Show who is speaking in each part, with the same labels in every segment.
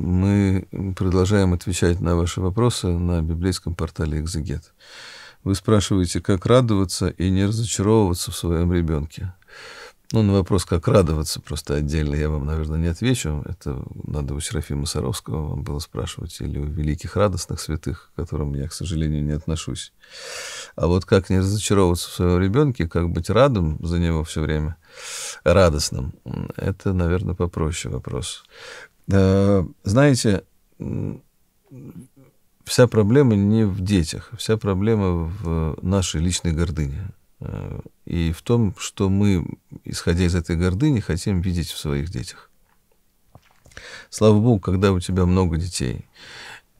Speaker 1: Мы продолжаем отвечать на ваши вопросы на библейском портале «Экзегет». Вы спрашиваете, как радоваться и не разочаровываться в своем ребенке. Ну, на вопрос, как радоваться, просто отдельно я вам, наверное, не отвечу. Это надо у Серафима Саровского вам было спрашивать, или у великих радостных святых, к которым я, к сожалению, не отношусь. А вот как не разочаровываться в своем ребенке, как быть радом за него все время, радостным, это, наверное, попроще вопрос. Э, знаете, вся проблема не в детях, вся проблема в нашей личной гордыне. Э, и в том, что мы, исходя из этой гордыни, хотим видеть в своих детях. Слава Богу, когда у тебя много детей,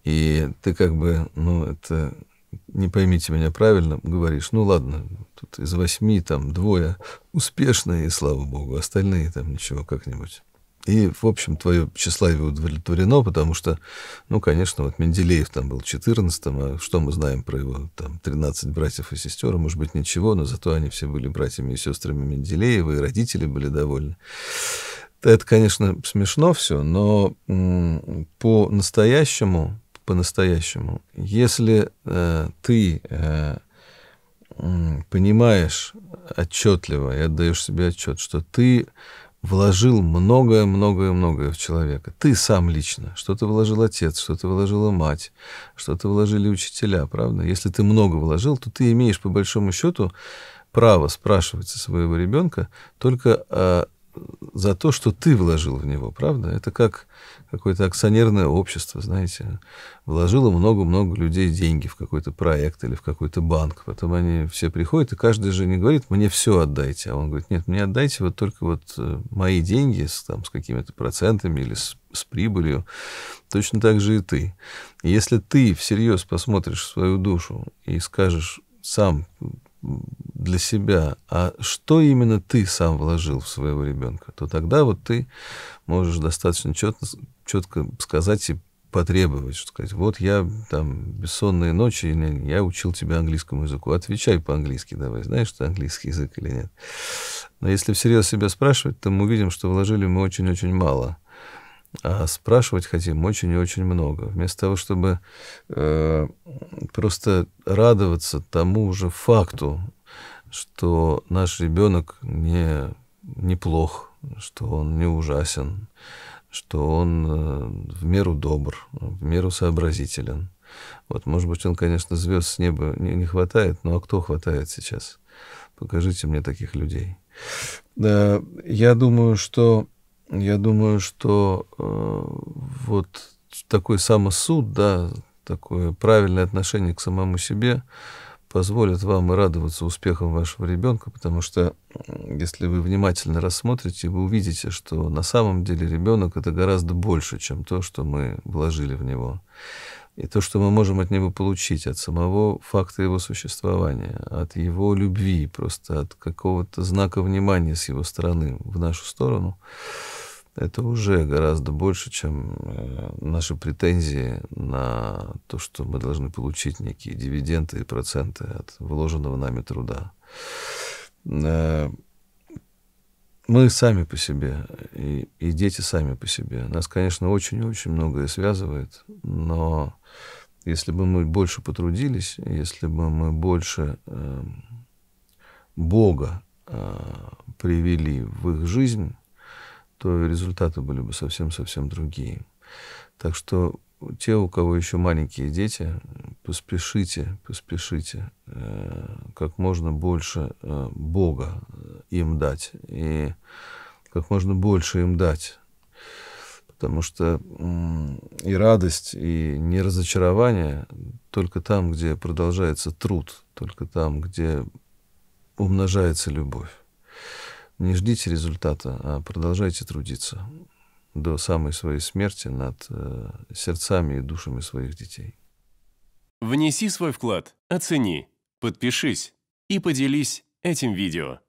Speaker 1: и ты как бы, ну, это, не поймите меня правильно, говоришь, ну, ладно, тут из восьми там двое успешные, и слава Богу, остальные там ничего как-нибудь. И, в общем, твое тщеславие удовлетворено, потому что, ну, конечно, вот Менделеев там был 14-м, а что мы знаем про его там 13 братьев и сестер, может быть, ничего, но зато они все были братьями и сестрами Менделеева, и родители были довольны. Это, конечно, смешно все, но по-настоящему, по-настоящему, если э, ты э, понимаешь отчетливо и отдаешь себе отчет, что ты вложил многое-многое-многое в человека. Ты сам лично. Что-то вложил отец, что-то вложила мать, что-то вложили учителя, правда? Если ты много вложил, то ты имеешь, по большому счету, право спрашивать со своего ребенка только о за то, что ты вложил в него, правда? Это как какое-то акционерное общество, знаете, вложило много-много людей деньги в какой-то проект или в какой-то банк. Потом они все приходят, и каждый же не говорит, мне все отдайте. А он говорит, нет, мне отдайте вот только вот э, мои деньги с, там, с какими-то процентами или с, с прибылью. Точно так же и ты. Если ты всерьез посмотришь в свою душу и скажешь сам, для себя, а что именно ты сам вложил в своего ребенка, то тогда вот ты можешь достаточно четко, четко сказать и потребовать, что сказать, вот я там бессонные ночи, я учил тебя английскому языку, отвечай по-английски давай, знаешь ты английский язык или нет. Но если всерьез себя спрашивать, то мы увидим, что вложили мы очень-очень мало – а спрашивать хотим очень и очень много. Вместо того, чтобы э, просто радоваться тому уже факту, что наш ребенок не неплох, что он не ужасен, что он э, в меру добр, в меру сообразителен. Вот, может быть, он, конечно, звезд с неба не, не хватает, но а кто хватает сейчас? Покажите мне таких людей. Э, я думаю, что я думаю, что э, вот такой самосуд, да, такое правильное отношение к самому себе позволит вам и радоваться успехам вашего ребенка, потому что если вы внимательно рассмотрите, вы увидите, что на самом деле ребенок это гораздо больше, чем то, что мы вложили в него. И то, что мы можем от него получить, от самого факта его существования, от его любви, просто от какого-то знака внимания с его стороны в нашу сторону – это уже гораздо больше, чем э, наши претензии на то, что мы должны получить некие дивиденды и проценты от вложенного нами труда. Э, мы сами по себе, и, и дети сами по себе. Нас, конечно, очень очень многое связывает, но если бы мы больше потрудились, если бы мы больше э, Бога э, привели в их жизнь, то результаты были бы совсем-совсем другие. Так что те, у кого еще маленькие дети, поспешите, поспешите э, как можно больше э, Бога э, им дать и как можно больше им дать. Потому что э, и радость, и неразочарование только там, где продолжается труд, только там, где умножается любовь. Не ждите результата, а продолжайте трудиться до самой своей смерти над э, сердцами и душами своих детей. Внеси свой вклад, оцени, подпишись и поделись этим видео.